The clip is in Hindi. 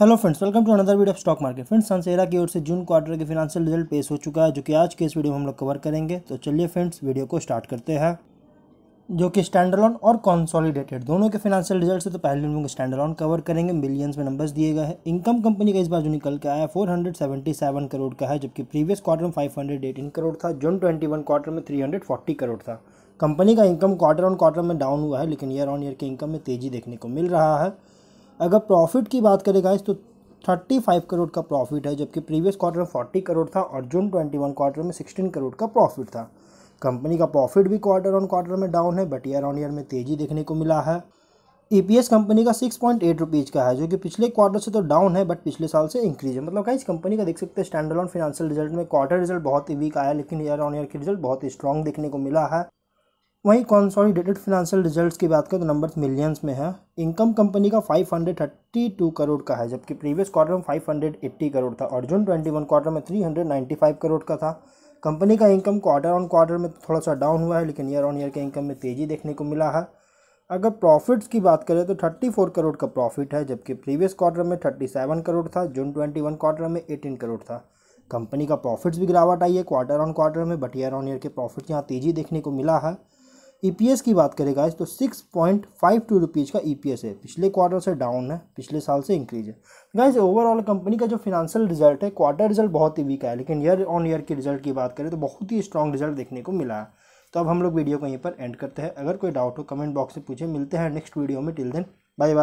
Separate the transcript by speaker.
Speaker 1: hello friends welcome to another video of stock market friends Sansera की ओर से जून क्वार्टर के फिनेंशियल रिजल्ट पेश हो चुका है जो कि आज के इस वीडियो में हम लोग कवर करेंगे तो चलिए फ्रेंड्स वीडियो को स्टार्ट करते हैं जो कि स्टैंडलॉन और कॉन्सॉलिडेटेड दोनों के फिनेंशियल रिजल्ट से तो पहले हम लोग स्टैंडलॉन कवर करेंगे मिलियंस में नंबर्स दिए गए हैं इनकम कंपनी का इस बार जो निकल के आया फोर करोड़ का है जबकि प्रीवियस क्वार्टर में फाइव करोड़ था जून ट्वेंटी क्वार्टर में थ्री करोड़ था कंपनी का इनकम क्वार्टर ऑन क्वार्टर में डाउन हुआ है लेकिन ईयर ऑन ईयर के इनकम में तेजी देखने को मिल रहा है अगर प्रॉफिट की बात करें गाइस तो 35 करोड़ का प्रॉफिट है जबकि प्रीवियस क्वार्टर में 40 करोड़ था और जून 21 क्वार्टर में 16 करोड़ का प्रॉफिट था कंपनी का प्रॉफिट भी क्वार्टर ऑन क्वार्टर में डाउन है बट ईयर ऑन ईयर में तेज़ी देखने को मिला है ई e कंपनी का सिक्स पॉइंट एट रुपीज़ का है जो कि पिछले क्वार्टर से तो डाउन है बट पिछले साल से इंक्रीज है मतलब इस कंपनी का देख सकते हैं स्टैंडर्ड ऑन फिनेंशियल रिजल्ट में क्वार्टर रिजल्ट बहुत ही वीक आया लेकिन ईयर ऑन ईयर के रिजल्ट बहुत ही स्ट्रॉन्ग देखने को मिला है वहीं कॉन्सॉलिडेटेड फिनेंशियल रिजल्ट्स की बात करें तो नंबर्स मिलियंस में है इनकम कंपनी का 532 करोड़ का है जबकि प्रीवियस क्वार्टर में 580 करोड़ था और जून 21 क्वार्टर में 395 करोड़ का था कंपनी का इनकम क्वार्टर ऑन क्वार्टर में थोड़ा सा डाउन हुआ है लेकिन ईयर ऑन ईयर के इनकम में तेज़ी देखने को मिला है अगर प्रॉफिट्स की बात करें तो 34 करोड़ का प्रॉफिट है जबकि प्रीवियस क्वार्टर में 37 करोड़ था जून 21 क्वार्टर में 18 करोड़ था कंपनी का प्रॉफिट्स भी गिरावट आई है क्वार्टर ऑन क्वार्टर में बट ईयर ऑन ईयर के प्रॉफिट्स यहाँ तेज़ी देखने को मिला है ईपीएस e की बात करें गाइस तो six point five two rupees का ईपीएस e है पिछले क्वार्टर से डाउन है पिछले साल से इंक्रीज है गाइस ओवरऑल कंपनी का जो फिनेंशियल रिजल्ट है क्वार्टर रिजल्ट बहुत ही वीक है लेकिन ईयर ऑन ईयर के रिजल्ट की बात करें तो बहुत ही स्ट्रॉन्ग रिजल्ट देखने को मिला है तो अब हम लोग वीडियो को यहीं पर एंड करते हैं अगर कोई डाउट हो कमेंट बॉक्स में पूछे मिलते हैं नेक्स्ट वीडियो में टिल देन बाय बाय